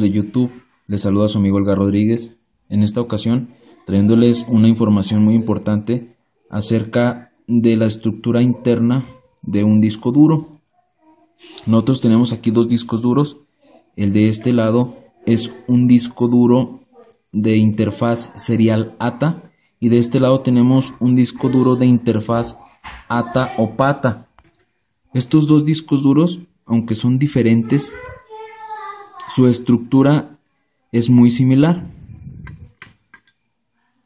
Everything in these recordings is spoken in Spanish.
de YouTube, les saluda su amigo Olga Rodríguez, en esta ocasión trayéndoles una información muy importante acerca de la estructura interna de un disco duro. Nosotros tenemos aquí dos discos duros, el de este lado es un disco duro de interfaz serial ATA y de este lado tenemos un disco duro de interfaz ATA o PATA. Estos dos discos duros, aunque son diferentes, su estructura es muy similar.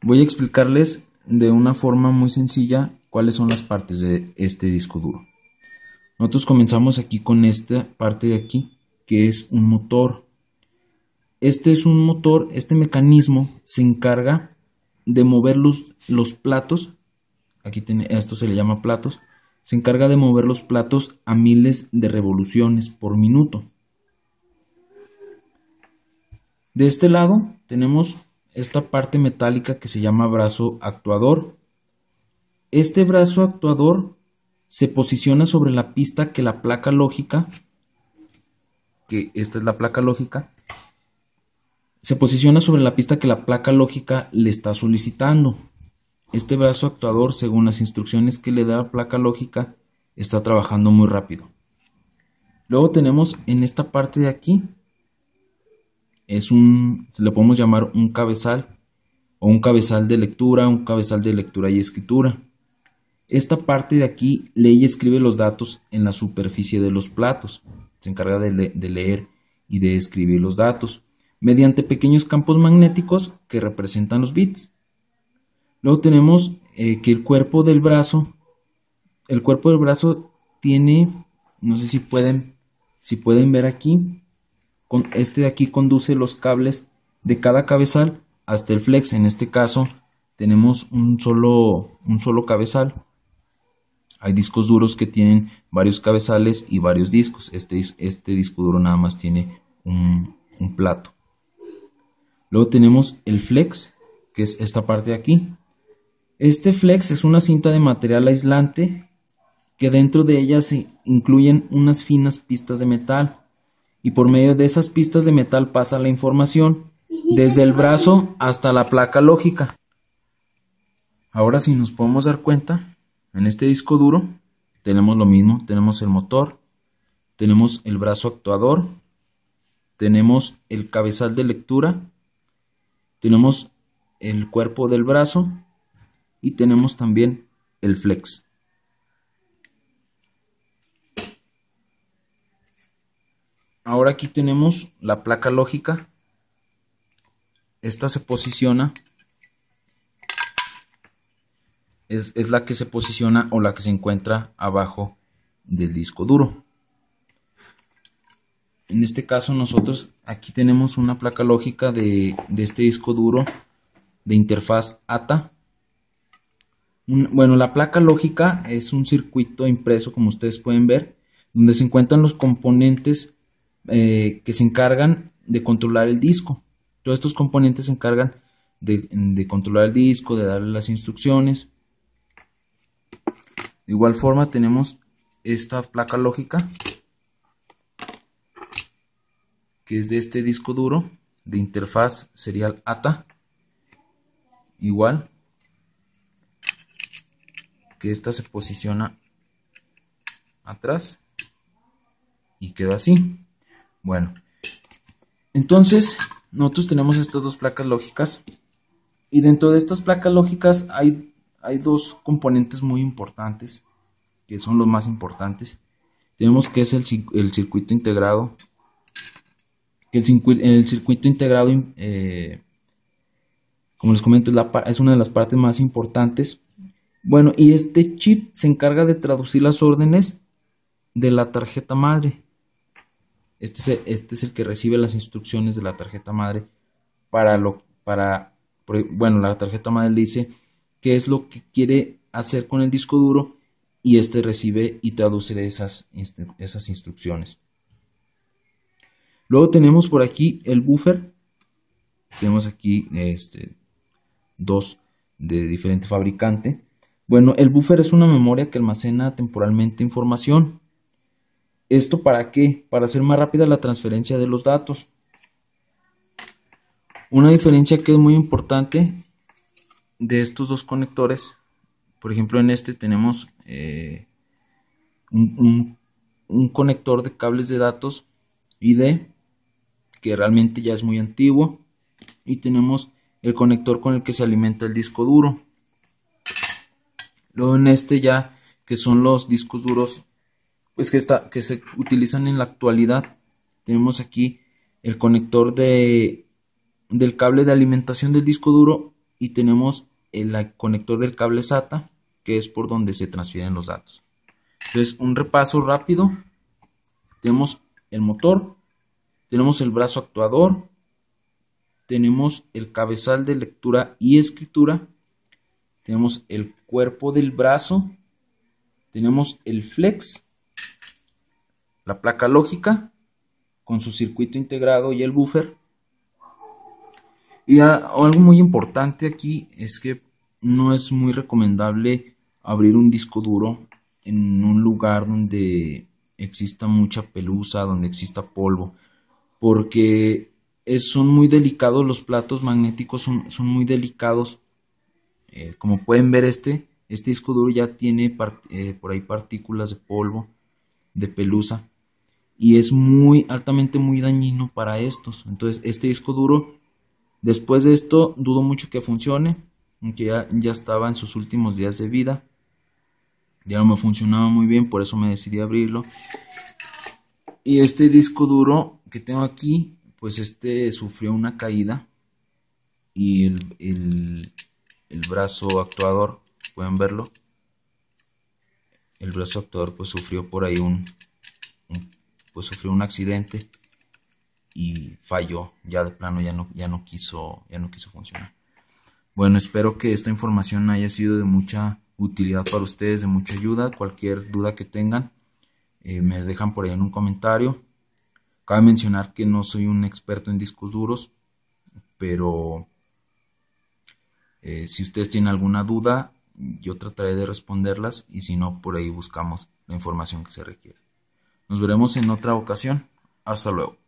Voy a explicarles de una forma muy sencilla cuáles son las partes de este disco duro. Nosotros comenzamos aquí con esta parte de aquí, que es un motor. Este es un motor, este mecanismo se encarga de mover los, los platos, aquí tiene, esto se le llama platos, se encarga de mover los platos a miles de revoluciones por minuto. De este lado tenemos esta parte metálica que se llama brazo actuador. Este brazo actuador se posiciona sobre la pista que la placa lógica, que esta es la placa lógica, se posiciona sobre la pista que la placa lógica le está solicitando. Este brazo actuador, según las instrucciones que le da la placa lógica, está trabajando muy rápido. Luego tenemos en esta parte de aquí es un, lo podemos llamar un cabezal o un cabezal de lectura, un cabezal de lectura y escritura. Esta parte de aquí lee y escribe los datos en la superficie de los platos. Se encarga de, leer y de escribir los datos mediante pequeños campos magnéticos que representan los bits. Luego tenemos eh, que el cuerpo del brazo, el cuerpo del brazo tiene, no sé si pueden, si pueden ver aquí, este de aquí conduce los cables de cada cabezal hasta el flex. En este caso tenemos un solo, un solo cabezal. Hay discos duros que tienen varios cabezales y varios discos. Este, este disco duro nada más tiene un, un plato. Luego tenemos el flex, que es esta parte de aquí. Este flex es una cinta de material aislante que dentro de ella se incluyen unas finas pistas de metal y por medio de esas pistas de metal pasa la información desde el brazo hasta la placa lógica. Ahora si nos podemos dar cuenta, en este disco duro tenemos lo mismo, tenemos el motor, tenemos el brazo actuador, tenemos el cabezal de lectura, tenemos el cuerpo del brazo y tenemos también el flex. Ahora aquí tenemos la placa lógica. Esta se posiciona. Es, la que se posiciona o la que se encuentra abajo del disco duro. En este caso nosotros aquí tenemos una placa lógica de, este disco duro de interfaz ATA. bueno, la placa lógica es un circuito impreso como ustedes pueden ver, donde se encuentran los componentes eh, que se encargan de controlar el disco. Todos estos componentes se encargan de, de controlar el disco, de darle las instrucciones. De igual forma tenemos esta placa lógica que es de este disco duro de interfaz serial ATA igual que esta se posiciona atrás y queda así bueno, entonces nosotros tenemos estas dos placas lógicas y dentro de estas placas lógicas hay, dos componentes muy importantes, que son los más importantes. Tenemos que es el, circuito integrado, el, circuito integrado, eh, como les comento, es una de las partes más importantes. Bueno, y este chip se encarga de traducir las órdenes de la tarjeta madre este, este es, el que recibe las instrucciones de la tarjeta madre para lo para bueno, la tarjeta madre le dice qué es lo que quiere hacer con el disco duro y este recibe y traduce esas, esas instrucciones. Luego tenemos por aquí el buffer. Tenemos aquí este, dos de diferente fabricante. Bueno, el buffer es una memoria que almacena temporalmente información. ¿Esto para qué? Para hacer más rápida la transferencia de los datos. Una diferencia que es muy importante de estos dos conectores, por ejemplo en este tenemos eh, un, un conector de cables de datos ID, que realmente ya es muy antiguo, y tenemos el conector con el que se alimenta el disco duro. Luego en este ya, que son los discos duros pues que, está, que se utilizan en la actualidad. Tenemos aquí el conector de, del cable de alimentación del disco duro y tenemos el conector del cable SATA, que es por donde se transfieren los datos. Entonces, un repaso rápido. Tenemos el motor, tenemos el brazo actuador, tenemos el cabezal de lectura y escritura, tenemos el cuerpo del brazo, tenemos el flex, la placa lógica con su circuito integrado y el buffer. Y ah, algo muy importante aquí es que no es muy recomendable abrir un disco duro en un lugar donde exista mucha pelusa, donde exista polvo, porque son muy delicados los platos magnéticos, son, son muy delicados. Eh, como pueden ver este, este disco duro ya tiene eh, por ahí partículas de polvo, de pelusa y es muy altamente muy dañino para estos. Entonces, este disco duro, después de esto, dudo mucho que funcione, aunque ya, estaba en sus últimos días de vida. Ya no me funcionaba muy bien, por eso me decidí abrirlo. Y este disco duro que tengo aquí, pues este sufrió una caída y el, el brazo actuador, pueden verlo, el brazo actuador pues sufrió por ahí un, pues sufrió un accidente y falló, ya de plano ya no, ya no, quiso, ya no quiso funcionar. Bueno, espero que esta información haya sido de mucha utilidad para ustedes, de mucha ayuda. Cualquier duda que tengan, eh, me dejan por ahí en un comentario. Cabe mencionar que no soy un experto en discos duros, pero eh, si ustedes tienen alguna duda, yo trataré de responderlas y si no, por ahí buscamos la información que se requiere. Nos veremos en otra ocasión. Hasta luego.